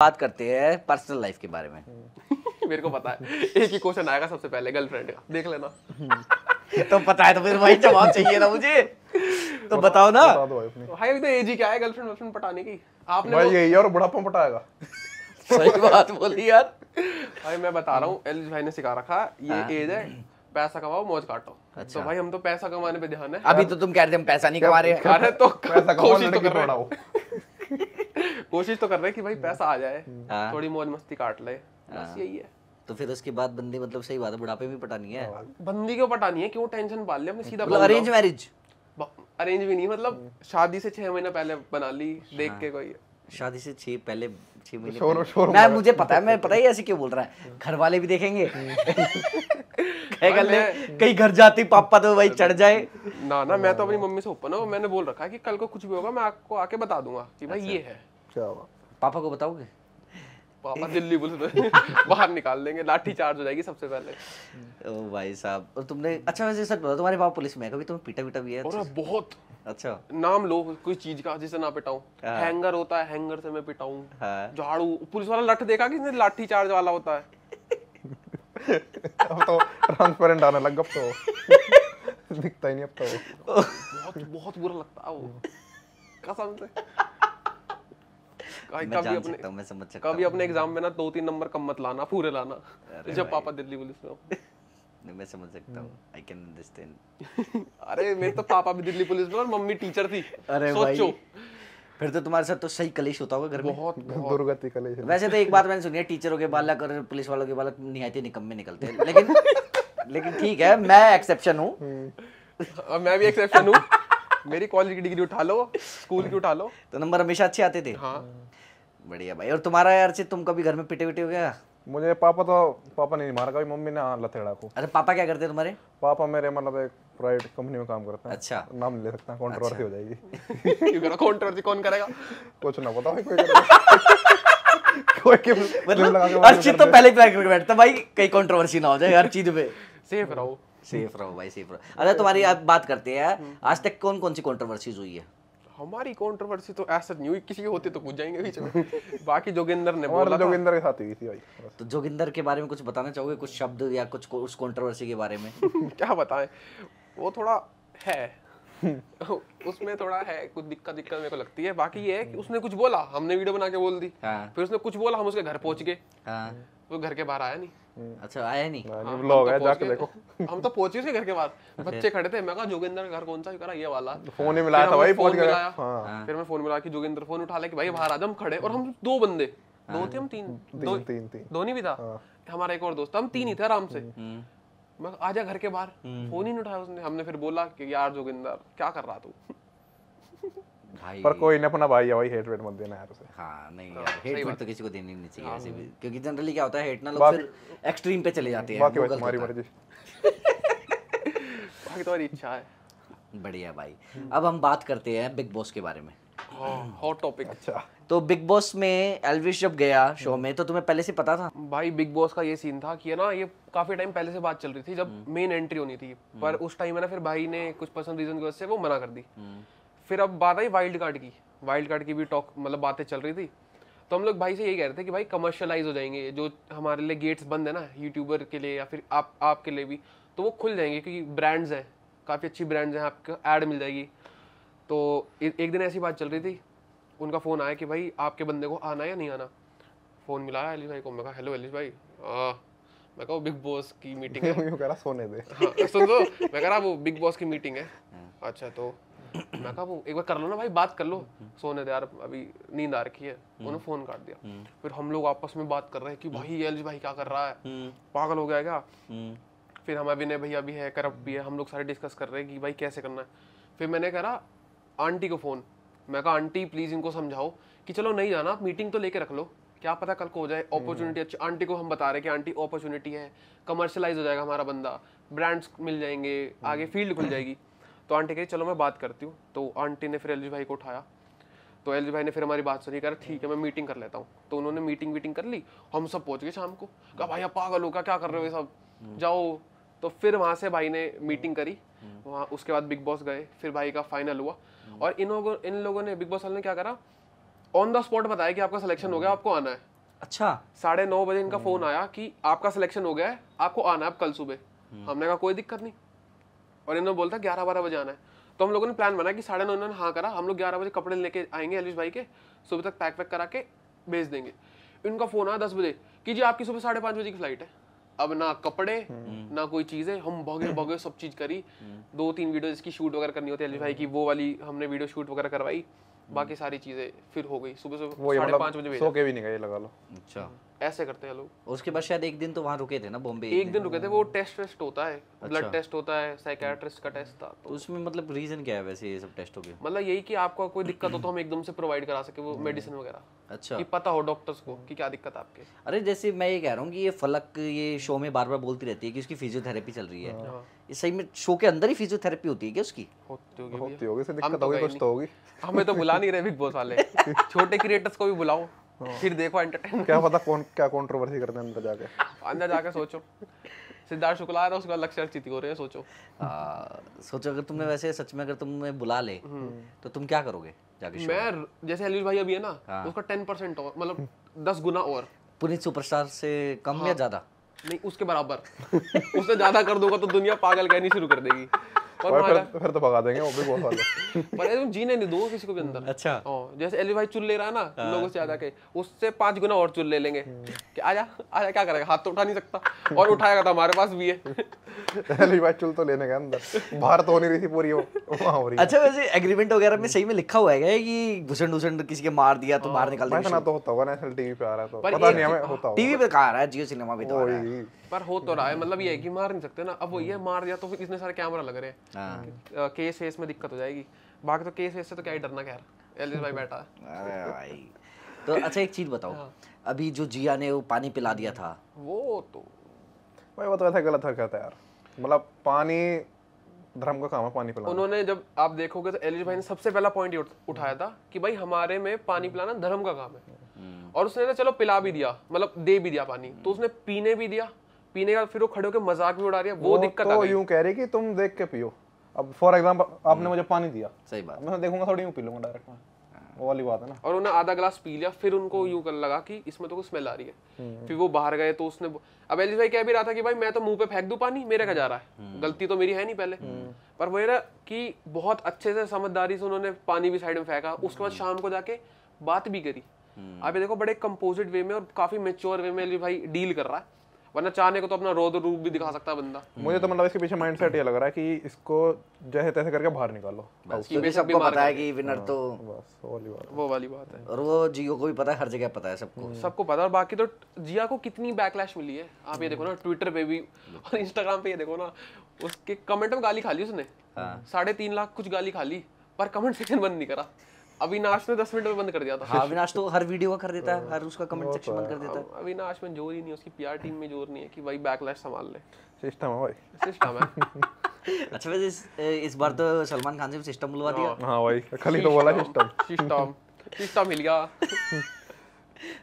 बात करते हैं पर्सनल लाइफ के बारे में मेरे को पता है एक ही क्वेश्चन आएगा सबसे पहले गर्लफ्रेंड का देख लेना तो पता है तो फिर वही जवाब चाहिए ना मुझे तो बताओ ना बता भाई तो एज ही क्या है गर्लफ्रेंड वर्लफ्रेंड पटाने की आपने भाई तो- यही और बुढ़ापा पटाएगा सही बात बोली यार भाई मैं बता रहा हूँ एलिस भाई ने सिखा रखा ये एज हाँ। है पैसा कमाओ मौज काटो अच्छा। तो भाई हम तो पैसा कमाने पे ध्यान है अभी तो तुम कह रहे थे हम पैसा नहीं कमा रहे हैं अरे तो पैसा कमाओ तो लड़की पढ़ाओ कोशिश तो कर रहे हैं कि भाई पैसा आ जाए हाँ। थोड़ी मौज मस्ती काट ले बस हाँ। यही है तो फिर उसके बाद बंदी मतलब सही बात है बुढ़ापे भी पटानी है हाँ। बंदी क्यों पटानी है क्यों टेंशन पाल ले अपने सीधा अरेंज मैरिज अरेंज भी नहीं मतलब शादी से छह महीना पहले बना ली देख के कोई शादी से छह पहले मैं मुझे पता है मैं पता ही ऐसे क्यों बोल रहा है हम्म। घर वाले भी देखेंगे कहीं घर जाती पापा तो भाई चढ़ जाए ना ना मैं तो अपनी मम्मी से ओपन हूँ मैंने बोल रखा है कि कल को कुछ भी होगा मैं आपको आके बता दूंगा कि भाई अच्छा। ये है क्या हुआ पापा को बताओगे पापा दिल्ली बुल बाहर निकाल देंगे लाठी चार्ज हो जाएगी सबसे पहले ओ भाई साहब और तुमने अच्छा वैसे सच बताओ तुम्हारे पापा पुलिस में है कभी तुम्हें पीटा पीटा भी है अच्छा बहुत अच्छा नाम लो कोई चीज का जिसे ना पिटाऊं हाँ। हैंगर होता है हैंगर से मैं पिटाऊं हाँ। झाड़ू पुलिस वाला लठ देखा कि लाठी चार्ज वाला होता है अब तो ट्रांसपेरेंट आने लग गप तो दिखता ही नहीं अब तो बहुत बहुत बुरा लगता है वो कसम से कभी अपने एग्जाम में ना दो तीन नंबर कम मत लाना पूरे लाना जब पापा दिल्ली पुलिस में मैं समझ सकता हूँ आई कैन अंडरस्टैंड अरे मेरे तो पापा भी दिल्ली पुलिस में और मम्मी टीचर थी अरे सोचो भाई। फिर तो तुम्हारे साथ तो सही कलेश होता होगा घर में बहुत, बहुत दुर्गति कलेश वैसे तो एक बात मैंने सुनी है टीचरों के बालक और पुलिस वालों के बालक निहायती निकम्मे निकलते हैं लेकिन लेकिन ठीक है मैं एक्सेप्शन हूँ हम्म। मैं भी एक्सेप्शन हूँ मेरी कॉलेज की डिग्री उठा लो स्कूल की उठा लो तो नंबर हमेशा अच्छे आते थे हाँ। बढ़िया भाई और तुम्हारा यार तुम कभी घर में पिटे विटे हो गया मुझे पापा तो पापा नहीं मारा कभी मम्मी ने लथेड़ा को अरे पापा क्या करते तुम्हारे पापा मेरे मतलब एक प्राइवेट कंपनी में काम करते हैं अच्छा नाम ले सकता है कॉन्ट्रोवर्सी अच्छा। हो जाएगी कॉन्ट्रोवर्सी कौन करेगा कुछ ना पता भाई कोई मतलब हर चीज तो पहले प्लान बैठता भाई कहीं कंट्रोवर्सी ना हो जाए हर चीज पे सेफ रहो सेफ रहो भाई सेफ रहो अच्छा तुम्हारी आप बात करते हैं हम्म। आज तक कौन कौन सी कॉन्ट्रोवर्सीज हुई है हमारी कंट्रोवर्सी तो ऐसा न्यू किसी के होते तो कुछ जाएंगे बीच में बाकी जोगिंदर ने बोला जोगिंदर के साथ हुई थी भाई तो जोगिंदर के बारे में कुछ बताना चाहोगे कुछ शब्द या कुछ उस कंट्रोवर्सी के बारे में क्या बताएं वो थोड़ा है उसमें थोड़ा है कुछ दिक्कत दिक्कत मेरे को लगती है बाकी ये है कि उसने कुछ बोला हमने वीडियो बना के बोल दी हाँ। फिर उसने कुछ बोला हम उसके घर पहुंच गए हाँ। वो घर के बाहर आया नहीं हम्म। अच्छा आया नहीं हाँ, ब्लॉग हाँ, तो है जाके देखो हम तो पहुंचे थे घर के बाद बच्चे खड़े थे मैं कहा जोगिंदर घर कौन सा कह रहा ये वाला तो फोन ही मिलाया था भाई फोन मिलाया हाँ। हाँ। फिर मैं फोन मिला कि जोगिंदर फोन उठा ले कि भाई बाहर आ हम खड़े और हम दो बंदे दो थे हम तीन दो तीन थे दो नहीं भी था हमारा एक और दोस्त हम तीन ही थे आराम से हम्म। हम्म। मैं आ जा घर के बाहर फोन ही नहीं उठाया उसने हमने फिर बोला कि यार जोगिंदर क्या कर रहा तू पर कोई ना अपना भाई है भाई हेट वेट मत देना यार उसे हाँ नहीं हाँ, यार हेट वेट तो किसी को देनी नहीं चाहिए हाँ। ऐसे भी क्योंकि जनरली क्या होता है हेट ना लोग फिर एक्सट्रीम पे चले जाते हैं बाकी तुम्हारी मर्जी बाकी तुम्हारी इच्छा है बढ़िया भाई अब हम बात करते हैं बिग बॉस के बारे में हॉट हाँ, टॉपिक अच्छा तो बिग बॉस में एलविश जब गया शो हम्म। में तो तुम्हें पहले से पता था भाई बिग बॉस का ये सीन था कि ना ये काफी टाइम पहले से बात चल रही थी जब मेन हम्म। एंट्री होनी थी पर हम्म। उस टाइम है ना फिर भाई ने कुछ पर्सनल रीजन की वजह से वो मना कर दी फिर अब बात आई वाइल्ड कार्ड की वाइल्ड कार्ड की भी टॉक मतलब बातें चल रही थी तो हम लोग भाई से यही कह रहे थे कि भाई कमर्शलाइज हो जाएंगे जो हमारे लिए गेट्स बंद है ना यूट्यूबर के लिए या फिर आप आपके लिए भी तो वो खुल जाएंगे क्योंकि ब्रांड्स हैं काफ़ी अच्छी ब्रांड्स हैं आपको ऐड मिल जाएगी तो एक दिन ऐसी बात चल रही थी उनका फ़ोन आया कि भाई आपके बंदे को आना या नहीं आना फ़ोन मिलाया अली भाई को मैं कहा हेलो अलीश भाई मैं कहा बिग बॉस की मीटिंग है सोने दे हाँ सुन दो मैं कह रहा वो बिग बॉस की मीटिंग है हाँ। अच्छा तो मैं कहा वो एक बार कर लो ना भाई बात कर लो सोने दे यार अभी नींद आ रखी है उन्होंने फोन काट दिया हम्म। फिर हम लोग आपस में बात कर रहे हैं कि भाई हम्म। एल भाई क्या कर रहा है हम्म। पागल हो गया क्या फिर हम अभी ने भैया भी है करप भी है हम लोग सारे डिस्कस कर रहे हैं कि भाई कैसे करना है फिर मैंने करा आंटी को फ़ोन मैं कहा आंटी प्लीज़ इनको समझाओ कि चलो नहीं जाना आप मीटिंग तो लेके रख लो क्या पता कल को हो जाए अपॉर्चुनिटी अच्छी आंटी को हम बता रहे कि आंटी अपॉर्चुनिटी है कमर्शलाइज हो जाएगा हमारा बंदा ब्रांड्स मिल जाएंगे आगे फील्ड खुल जाएगी तो आंटी कही चलो मैं बात करती हूँ तो आंटी ने फिर एल भाई को उठाया तो एल भाई ने फिर हमारी बात सुनी कह रहा ठीक है मैं मीटिंग कर लेता हूँ तो उन्होंने मीटिंग वीटिंग कर ली हम सब पहुँच गए शाम को कहा भाई आप पागल होगा क्या कर रहे हो ये सब हम्म। जाओ तो फिर वहाँ से भाई ने हम्म। मीटिंग करी हम्म। वहाँ उसके बाद बिग बॉस गए फिर भाई का फाइनल हुआ और इन लोगों इन लोगों ने बिग बॉस वाले ने क्या करा ऑन द स्पॉट बताया कि आपका सिलेक्शन हो गया आपको आना है अच्छा साढ़े नौ बजे इनका फोन आया कि आपका सिलेक्शन हो गया है आपको आना है आप कल सुबह हमने कहा कोई दिक्कत नहीं और इन्होंने बोलता ग्यारह बारह बजे आना है तो हम लोगों ने प्लान बनाया कि साढ़े नौ इन्होंने हाँ करा हम लोग ग्यारह बजे कपड़े लेके आएंगे अलीश भाई के सुबह तक पैक वैक करा के भेज देंगे इनका फ़ोन आया दस बजे कि जी आपकी सुबह साढ़े पाँच बजे की फ़्लाइट है अब ना कपड़े हम्म। ना कोई चीज है हम भोगे भोगे सब चीज़ करी हम्म। दो तीन वीडियो इसकी शूट वगैरह करनी होती है अलीश भाई की वो वाली हमने वीडियो शूट वगैरह करवाई बाकी सारी चीज़ें फिर हो गई सुबह सुबह साढ़े मतलब पाँच बजे सो के भी नहीं गए लगा लो अच्छा ऐसे करते हैं लोग उसके बाद शायद एक दिन तो वहाँ रुके थे ना बॉम्बे एक दिन रुके थे वो टेस्ट वेस्ट होता है अच्छा। ब्लड टेस्ट होता है साइकेट्रिस्ट का टेस्ट था तो उसमें मतलब रीज़न क्या है वैसे ये सब टेस्टों के मतलब यही कि आपको कोई दिक्कत हो तो हम एकदम से प्रोवाइड करा सके वो मेडिसिन वगैरह अच्छा कि पता हो डॉक्टर्स को कि क्या दिक्कत आपके अरे जैसे मैं ये कह रहा हूँ कि ये फलक ये शो में बार बार बोलती रहती है कि उसकी फिजियोथेरेपी चल रही है हाँ। हाँ। सही में शो के अंदर ही फिजियोथेरेपी होती है क्या उसकी होती होगी होती होगी दिक्कत तो होगी कुछ तो होगी हमें तो बुला बुला नहीं रहे बिग बॉस वाले छोटे क्रिएटर्स को भी बुलाओ हाँ। फिर देखो एंटरटेन क्या पता कौन क्या कंट्रोवर्सी करते हैं अंदर जाके अंदर जाके सोचो सिद्धार्थ शुक्ला आ रहा है उसका लक्ष्य अर्चित हो रहे हैं सोचो आ, सोचो अगर तुमने वैसे सच में अगर तुमने बुला ले हम्म। तो तुम क्या करोगे जाके मैं जैसे अलीश भाई अभी है ना हाँ। उसका टेन परसेंट और मतलब दस गुना और पुनीत सुपरस्टार से कम या हाँ। ज्यादा नहीं उसके बराबर उससे ज्यादा कर दूंगा तो दुनिया पागल कहनी शुरू कर देगी फिर तो भगा देंगे वो भी बहुत वाले पर तुम जीने नहीं किसी को भी अंदर अच्छा हाँ, जैसे भाई चुल ले रहा है ना हाँ। लोगों से आजा के उससे पांच गुना और चुल ले लेंगे हम्म। कि आजा आजा क्या करेगा हाथ तो उठा नहीं सकता और उठाएगा तो हमारे पास भी है भाई चुल तो लेने अंदर बाहर तो होनी रही थी पूरी वहां हो रही अच्छा वैसे एग्रीमेंट वगैरह में सही में लिखा हुआ है कि घुसन घुसन किसी के मार दिया तो बाहर हाँ, निकाल दिया तो, तो। होता होगा टीवी पे आ रहा तो पता नहीं हमें होता टीवी पे कहा रहा है जियो सिनेमा भी तो पर हो तो रहा है मतलब ये है कि मार नहीं सकते ना अब वो ये हम्म। मार दिया तो फिर इतने सारे कैमरा लग रहे हैं हाँ। केस फेस में दिक्कत हो जाएगी बाकी तो केस फेस से तो क्या ही डरना खैर एलिस भाई बैठा अरे भाई तो अच्छा एक चीज बताओ हाँ। अभी जो जिया ने वो पानी पिला दिया था वो तो भाई वो तो ऐसा गलत हरकत है यार मतलब पानी धर्म का काम है पानी पिलाना उन्होंने जब आप देखोगे तो एलिश भाई ने सबसे पहला पॉइंट उठाया था कि भाई हमारे में पानी पिलाना धर्म का काम है हम्म। और उसने ना चलो पिला भी दिया मतलब दे भी दिया पानी तो उसने पीने भी दिया पीने का फिर वो खड़े होकर मजाक भी उड़ा रही है वो, दिक्कत तो यूं कह रही कि तुम देख के पियो अब फॉर एग्जाम्पल आपने हम्म। मुझे पानी दिया सही बात मैं देखूंगा थोड़ी यूं पी लूंगा डायरेक्ट में वो वाली बात है ना और उन्होंने आधा ग्लास पी लिया फिर उनको हम्म। यूं कर लगा कि इसमें तो कुछ स्मेल आ रही है हम्म। फिर वो बाहर गए तो उसने अब एलिस भाई कह भी रहा था कि भाई मैं तो मुंह पे फेंक दूं पानी मेरे का जा रहा है गलती तो मेरी है नहीं पहले पर वो ना कि बहुत अच्छे से समझदारी से उन्होंने पानी भी साइड में फेंका उसके बाद शाम को जाके बात भी करी आप देखो बड़े कंपोजिट वे में और काफी मेच्योर वे में एलिस भाई डील कर रहा है वरना चाहने को तो अपना रोद रूप भी दिखा सकता है बंदा मुझे तो मतलब इसके पीछे सेट ये लग रहा है कि इसको जैसे तैसे करके बाहर निकालो सबको पता है कि विनर तो हाँ, वो वाली बात है और वो जियो को भी पता है हर जगह पता है सबको हम्म, सबको पता है और बाकी तो जिया को कितनी बैकलैश मिली है आप ये देखो ना ट्विटर पे भी और इंस्टाग्राम पे ये देखो ना उसके कमेंट में गाली खा ली उसने हाँ। साढ़े तीन लाख कुछ गाली खा ली पर कमेंट सेक्शन बंद नहीं करा अविनाश ने दस मिनट में बंद कर दिया था हाँ, अविनाश तो हर वीडियो का कर देता है हर उसका कमेंट सेक्शन बंद कर देता है अविनाश में जोर ही नहीं उसकी पीआर टीम में जोर नहीं है कि भाई बैकलैश संभाल ले सिस्टम है भाई सिस्टम है अच्छा वैसे इस इस बार तो सलमान खान से सिस्टम बुलवा दिया हाँ भाई हाँ, खाली तो बोला सिस्टम सिस्टम सिस्टम मिल गया